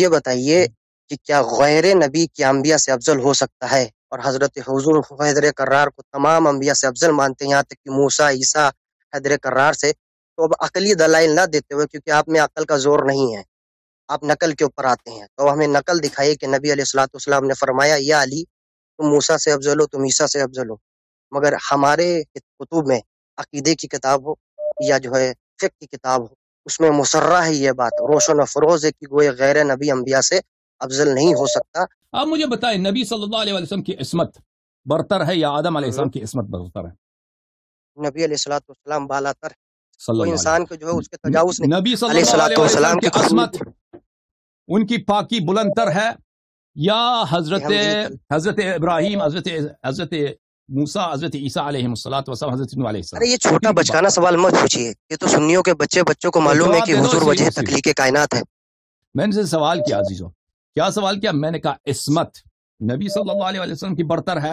ये बताइए कि क्या गैर नबी की अम्बिया से अफजल हो सकता है और हजरत हजूर हैदर करार को तमाम अम्बिया से अफजल मानते हैं यहाँ तक कि मूसा ईसा हैदर करार से तो अब अकली दलाइल ना देते हुए क्योंकि आप में अकल का जोर नहीं है आप नकल के ऊपर आते हैं तो हमें नकल दिखाई कि नबी अलैहिस्सलाम ने फरमाया या अली तुम मूसा से अफजल हो तुम ईसा से अफजल हो मगर हमारे कुतुब में अकीदे की किताब हो या जो है फिक की किताब हो उसमें मुसर्रा है ये बात रोशन अफरोज है कि गोए गैर नबी अम्बिया से अफजल नहीं हो सकता आप मुझे बताए नबी सल्लाम की इसमत बरतर है या आदम आलम हम्म। की इसमत बरतर है नबी सलाम बालातर तो इंसान को जो है उसके तजावुज नबी सल्लल्लाहु की इसमत उनकी पाकि बुलंदर है या हजरत हजरत इब्राहिम हजरत हजरत मूसा हजरत ईसा वसलम हजरत अरे ये छोटा बचकाना सवाल मत पूछिए ये तो सुन्नियों के बच्चे बच्चों को मालूम है कि हुजूर वजह तकलीक कायनात है मैंने से सवाल किया अजीजो क्या सवाल किया मैंने कहा इसमत नबी सल्लल्लाहु अलैहि वसल्लम की बरतर है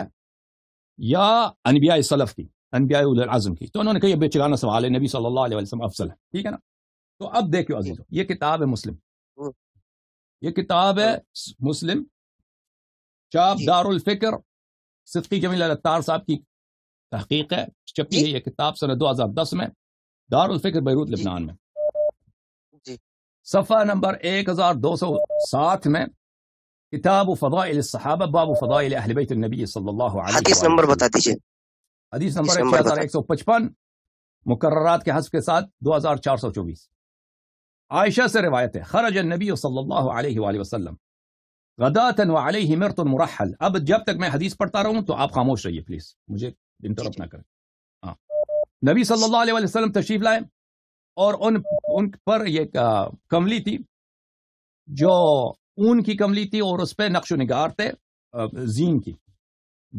या अनबिया सलफ की अनबिया आजम की तो उन्होंने कहा यह बेचकाना सवाल है नबी सल्लल्लाहु अलैहि वसल्लम अफसल है ठीक है ना तो अब देखियो अजीजो ये किताब है मुस्लिम हम्म। ये किताब है हम्म। मुस्लिम चाप दारुल फिक्र सिद्की जमील रत्तार साहब की तहकीक है छपी है यह किताब सन दो हजार दस में दारुलफिक्र बैरूत लिबनान में सफ़ा नंबर एक हजार दो सौ सात में किताब फ़दाइल सहाबा बाब फ़दाइल अहल बैत नबी सल्लल्लाहु अलैहि हदीस नंबर बता दीजिए हदीस नंबर एक एक हजार सौ पचपन मुकर्ररात के हस्ब के साथ दो हजार चार सौ चौबीस आयशा से रिवायत है खरज नबी सल्लल्लाहु अलैहि वसल्लम غداة وعليه مرت مرحل اب جب تک میں حدیث پڑھتا رہوں تو آپ خاموش رہیے پلیز مجھے انٹرپ نہ کریں نبی صلی اللہ علیہ وسلم تشریف لائے اور ان, ان پر یہ آه، کملی تھی جو اون کی کملی تھی اور اس پہ نقش و نگار تھے آه، زین کی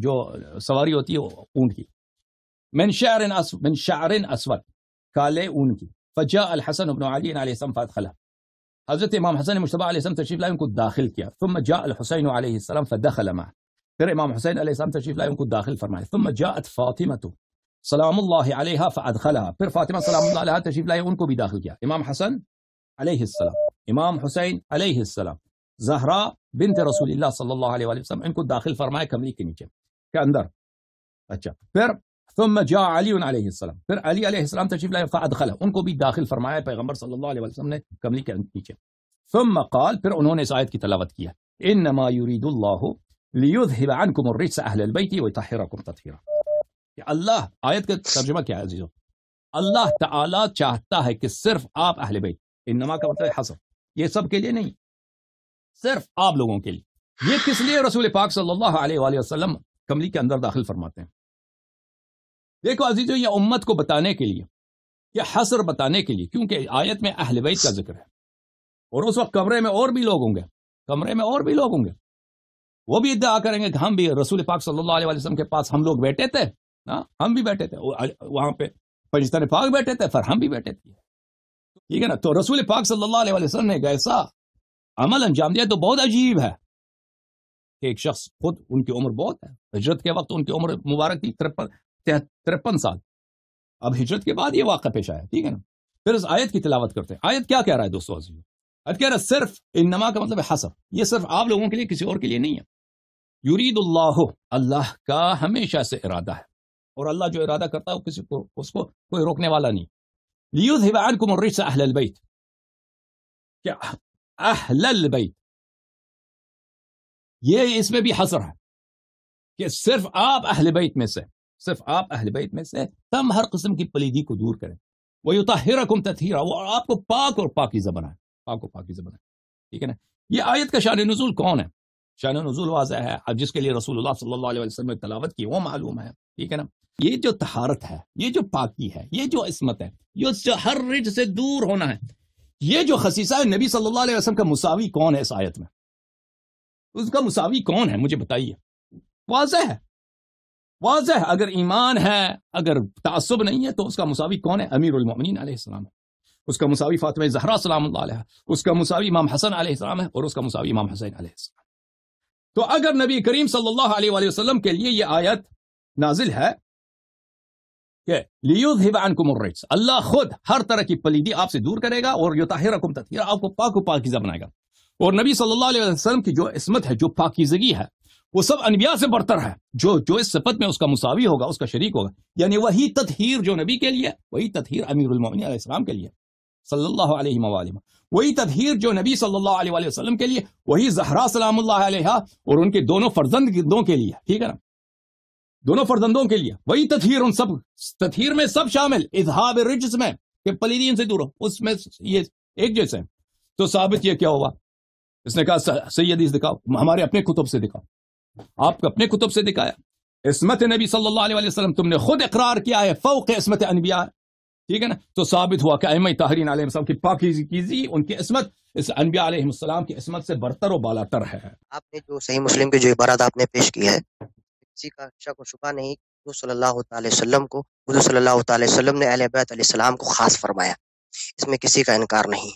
جو سواری ہوتی ہے اون کی من شعر اسود من شعر اسود کالے اون کی فجاء الحسن بن علی علیہ السلام فادخلہ حضرت امام حسن المجتبى عليه السلام تشریف لائے ان کو داخل کیا ثم جاء الحسین علیہ السلام فدخل معه پھر امام حسین علیہ السلام تشریف لائے ان کو داخل فرمائے ثم جاءت فاطمه سلام الله عليها فادخلها پھر فاطمہ سلام الله عليها تشریف لائے ان کو بھی داخل کیا امام حسن علیہ السلام امام حسین علیہ السلام زہرا بنت رسول اللہ صلی اللہ علیہ وسلم ان کو داخل فرمائے کملی کے نیچے کے اندر اچھا پھر ثم جاء علي عليه السلام پھر علی علیہ السلام تشریف لائے فعد خلا ان کو بھی داخل فرمایا پیغمبر صلی اللہ علیہ وسلم نے کملی کے پیچھے ثم قال پھر انہوں نے اس آیت کی تلاوت کیا انما يريد الله ليذهب عنكم الرجس اهل البيت ويطهركم تطهيرا الله آیت کا ترجمہ کیا ہے عزیزو اللہ تعالی چاہتا ہے کہ صرف آپ اہل بیت انما کا مطلب حصر یہ سب کے لیے نہیں صرف آپ لوگوں کے لیے یہ کس لیے رسول پاک صلی اللہ علیہ وآلہ وسلم کملی کے اندر داخل فرماتے ہیں देखो अजीजों ये उम्मत को बताने के लिए या हसर बताने के लिए क्योंकि आयत में अहल का जिक्र है और उस वक्त कमरे में और भी लोग होंगे कमरे में और भी लोग होंगे वो भी इद्दा करेंगे हम भी रसूल पाक सल्लल्लाहु अलैहि वसल्लम के पास हम लोग बैठे थे ना हम भी बैठे थे वहां पे पंजतन पाक बैठे थे फिर हम भी बैठे थे ठीक है ना तो रसूल पाक सल्लल्लाहु अलैहि वसल्लम ने एक ऐसा अमल अंजाम दिया तो बहुत अजीब है कि एक शख्स खुद उनकी उम्र बहुत है हजरत के वक्त उनकी उम्र मुबारक थी तिरपन तिरपन साल अब हिजरत के बाद ये वाक़ पेश आया ठीक है ना फिर इस आयत की तिलावत करते हैं आयत क्या कह रहा है दोस्तों अजीज अब कह रहा है सिर्फ इनमा का मतलब है ये सिर्फ आप लोगों के लिए किसी और के लिए नहीं है यूरीदुल्लाह अल्लाह का हमेशा से इरादा है और अल्लाह जो इरादा करता है किसी को उसको कोई रोकने वाला नहीं लियुद हिबान को मुर्रिश से अहल बैत क्या अहल बैत ये इसमें भी हसर है कि सिर्फ आप अहल बैत में से सिर्फ आप अहल बैत में से तम हर किस्म की पलीदी को दूर करें वो युताहिरकुम तथीरा वो आपको पाक और पाकिजा बनाए पाक और पाकिजा बनाए ठीक है ना ये आयत का शान नजूल कौन है शान नजूल वाज है अब जिसके लिए रसूल सल्लाम ने तलावत की वो मालूम है ठीक है ना ये जो तहारत है ये जो पाकि है ये जो इसमत है ये जो हर रिज से दूर होना है ये जो खसीसा नबी सल्लाम का मुसावी कौन है इस आयत में उसका मुसावी कौन है मुझे बताइए वाजह है वाज है अगर ईमान है अगर तासुब नहीं है तो उसका मुसावी कौन है अमीर उलमिन उसका मुसावी फातम जहरा सलाम उसका मुसावी इमाम हसन आलाम है और उसका मुसावी इमाम हसैन आलाम तो अगर नबी करीम सल्लल्लाहु के लिए यह आयत नाजिल है अल्लाह खुद हर तरह की पलीदी आपसे दूर करेगा और युताहिरकुम तथीरा आपको पाक पाकिजा बनाएगा और नबी सल्लल्लाहु अलैहि वसल्लम की जो इसमत है जो पाकिजगी है वो सब अनबिया से बढ़तर है जो जो इस सिफत में उसका मुसावी होगा उसका शरीक होगा यानी वही तथहर जो नबी के लिए वही अमीर अमीरमिन के लिए सल्ला वही तदहीर जो नबी सल्लाम के लिए वही जहरा सलामुल्लाह और उनके दोनों फर्जंदों के लिए ठीक है ना दोनों फर्जंदों के लिए वही तथहर उन सब तथहर में सब शामिल इजहाब रिज्स में पलिदीन से दूर हो उसमें ये एक जैसे तो साबित ये क्या हुआ इसने कहा सैयद दिखाओ हमारे अपने कुतुब से दिखाओ आप अपने कुतुब से दिखाया इसमत नबी सल्लल्लाहु अलैहि वसल्लम तुमने खुद इकरार किया है फोक इसमत अनबिया ठीक है ना तो साबित हुआ कि अम तहरीन आलम की पाकिजी उनकी इसमत इस अनबियाम की इसमत से बरतर और तर है आपने जो सही मुस्लिम की जो इबारत आपने पेश की है किसी का शक व शुबा नहीं सल्लल्लाहु अलैहि वसल्लम को सल्लल्लाहु अलैहि वसल्लम ने अहल बैत को खास फरमाया इसमें किसी का इनकार नहीं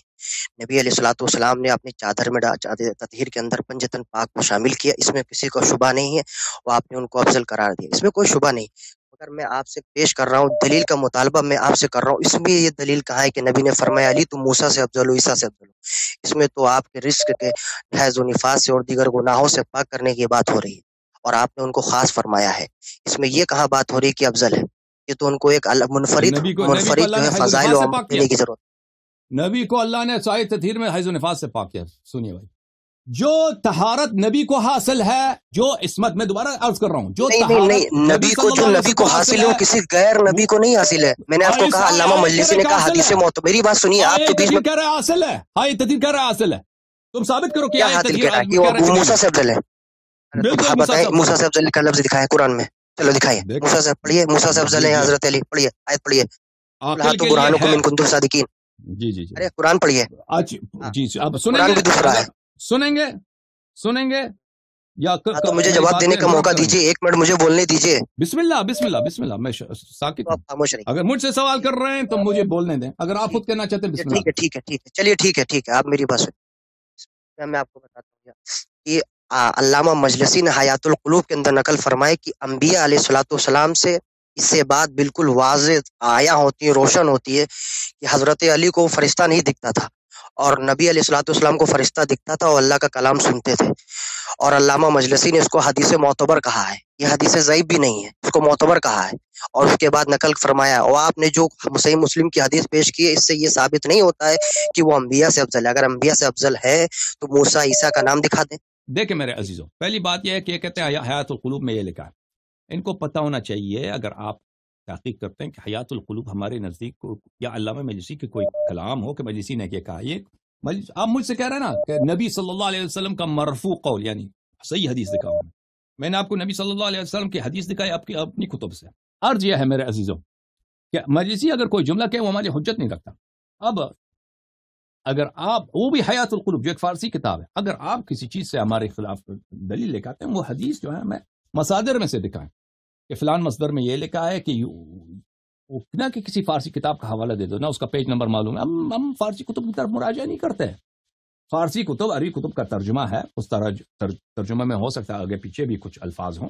नबी सलाम ने अपनी चादर में ततहर के अंदर पंजतन पाक को शामिल किया इसमें किसी को शुबा नहीं है और आपने उनको अफजल करार दिया इसमें कोई शुबा नहीं मगर मैं आपसे पेश कर रहा हूँ दलील का मुतालबा मैं आपसे कर रहा हूँ इसमें ये दलील कहा है कि नबी ने फरमाया अली तुम मूसा से अफजल हो ईसा से अफजल हो इसमें तो आपके रिस्क के हैज नफाज से और दीगर गुनाहों से पाक करने की बात हो रही है और आपने उनको खास फरमाया है इसमें यह कहा बात हो रही है कि अफजल है ये तो उनको एक अलग मुनफरिद मुनफरिद जो है फजाइल की जरूरत नबी को अल्लाह ने साहिद तथीर में हज नफाज से पाक किया सुनिए भाई जो तहारत नबी को हासिल है जो इसमत में दोबारा अर्ज कर रहा हूँ जो नहीं, नहीं, नहीं, नबी को जो नबी को हासिल है किसी गैर नबी को नहीं हासिल है मैंने आपको कहा अल्लामा मल्लिसी ने कहा हदीस मौत मेरी बात सुनिए आपके बीच में कह रहे हासिल है हाई तदीर कह रहे हासिल है तुम साबित करो क्या हासिल कह रहा है वो मूसा से अफजल है बताए मूसा से अफजल का लफ्ज दिखाया कुरान में चलो दिखाइए मूसा से पढ़िए मूसा से अफजल है हजरत अली पढ़िए आयत पढ़िए तो जी जी जी अरे कुरान पढ़िए आज हाँ। जी आप सुनेंगे दूसरा है सुनेंगे सुनेंगे या कर, हाँ, तो मुझे जवाब देने का मौका दीजिए एक मिनट मुझे बोलने दीजिए बिस्मिल्लाह बिस्मिल्लाह बिस्मिल्लाह मैं साकित तो अगर मुझसे सवाल कर रहे हैं तो मुझे बोलने दें अगर आप खुद कहना चाहते हैं ठीक है ठीक है ठीक है चलिए ठीक है ठीक है आप मेरी बात सुनिए मैं आपको बताता हूँ कि अल्लामा मजलसी ने हयातुल के अंदर नकल फरमाए कि अम्बिया सलाम से इससे बात बिल्कुल वाज आया होती है रोशन होती है कि हज़रत अली को फरिश्ता नहीं दिखता था और नबी अलीसलाम को फरिश्ता दिखता था और अल्लाह का कलाम सुनते थे और अलामा मजलसी ने इसको हदीस मोतबर कहा है ये हदीस ज़यीब भी नहीं है उसको मोतबर कहा है और उसके बाद नकल फरमाया और आपने जो सही मुस्लिम की हदीस पेश की है इससे ये साबित नहीं होता है कि वो अम्बिया से अफजल है अगर अम्बिया से अफजल है तो मूसा ईसा का नाम दिखा दे देखे मेरे अजीजों पहली बात यह है कि कहते हैं हयातुलकलूब में ये लिखा है इनको पता होना चाहिए अगर आप तहकीक करते हैं कि हयातुलकलूब हमारे नज़दीक को या अल्लामा मजलिसी के कोई कलाम हो कि मजलिसी ने क्या कहा ये आप मुझसे कह रहे हैं ना कि नबी सल्लल्लाहु अलैहि वसल्लम का मरफू कौल यानी सही हदीस दिखाओ मैंने आपको नबी सल्लल्लाहु अलैहि वसल्लम की हदीस दिखाई आपकी अपनी कुतुब से अर्ज यह है मेरे अजीज़ों कि मजलिसी अगर कोई जुमला कहे वो हमारी हजत नहीं रखता अब अगर आप वो भी हयातुलकलूब जो एक फारसी किताब है अगर आप किसी चीज़ से हमारे खिलाफ दलील लेकर आते हैं वो हदीस जो है मैं मसादर में से दिखाएं कि फिलहाल मसदर में यह लिखा है कि ना कि किसी फारसी किताब का हवाला दे दो ना उसका पेज नंबर मालूम है हम हम फारसी कुतुब की तरफ मुराजा नहीं करते हैं फारसी कुतुब अरबी कुतुब का तर्जुमा है उस तरह तर्जुमा में हो सकता है आगे पीछे भी कुछ अल्फाज हों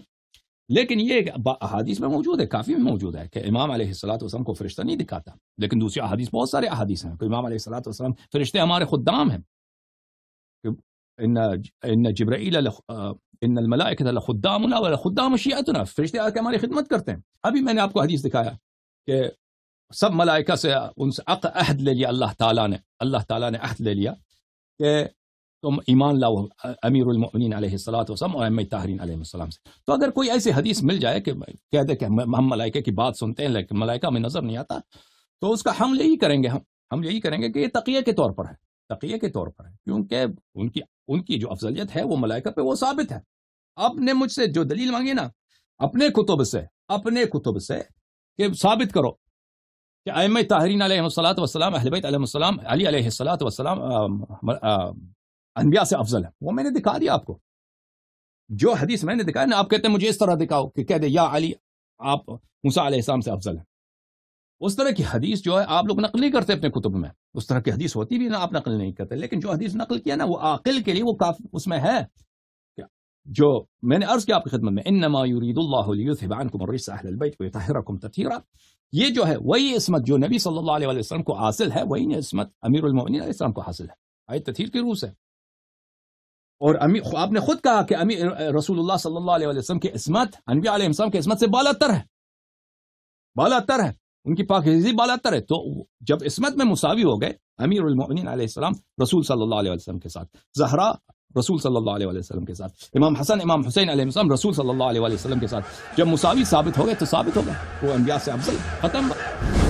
लेकिन ये अहादीस में मौजूद है काफ़ी में मौजूद है कि इमाम वसलम को फरिश्ता नहीं दिखाता लेकिन दूसरी अहादीस बहुत सारे अहादीस हैं कि इमाम वसलम फरिश्ते हमारे खुदाम हैं इन इन मलाइकत खुदामना वाला खुदा मशियातना फरिश्ते आके हमारी खिदमत करते हैं अभी मैंने आपको हदीस दिखाया कि सब मलाइका से उनसे अक अहद ले लिया अल्लाह ताला ने अल्लाह ताला ने अहद ले लिया कि तुम ईमान लाओ अमीरमिन सलात वसम और अम ताहरीन सलाम से तो अगर कोई ऐसी हदीस मिल जाए कि कह दे कि हम मलाइका की बात सुनते हैं लेकिन मलाइका में नज़र नहीं आता तो उसका हम यही करेंगे हम हम यही करेंगे कि ये तकिए के तौर पर है तकिए के तौर पर है क्योंकि उनकी उनकी जो अफजलियत है वो मलाइका पे वो साबित है आपने मुझसे जो दलील मांगी ना अपने कुतुब से अपने कुतुब से कि साबित करो कि आयम ताहरीन सलात वसलाम अहलबैतम सलात वसलाम अनबिया से अफजल है वो मैंने दिखा दिया आपको जो हदीस मैंने दिखाया ना आप कहते हैं मुझे इस तरह दिखाओ कि कह दे या अली आप मूसा आलाम से अफजल है उस तरह की हदीस जो है आप लोग नकल नहीं करते अपने कुतुब में उस तरह की हदीस होती भी ना आप नकल नहीं करते लेकिन जो हदीस नकल किया ना वो आकिल के लिए वो काफी उसमें है جو मैंने अर्ज किया आपकी खिदमत में इनमा युरीदुल्लाहब रिस अहल बैत को तथीरा ये जो है वही इसमत जो नबी सल्लल्लाहु अलैहि वसल्लम को हासिल है वही इसमत अमीर उलमिन को हासिल है आय तथीर की रूस है और अमी आपने खुद कहा कि अमी रसूलुल्लाह सल्लल्लाहु अलैहि वसल्लम की इसमत अनबी अलैहिस्सलाम की इसमत से बालातर है बालातर है उनकी पाकिजी बालातर है तो जब इसमत में मुसावी हो गए अमीर उलमिन रसूल सल्लल्लाहु अलैहि वसल्लम के साथ जहरा रसूल सल्लल्लाहु अलैहि वसल्लम के साथ इमाम हसन इमाम हुसैन अलैहिस्सलाम रसूल सल्लल्लाहु अलैहि वसल्लम के साथ जब मुसावी साबित हो गए तो साबित हो वो अम्बिया से अफजल खत्म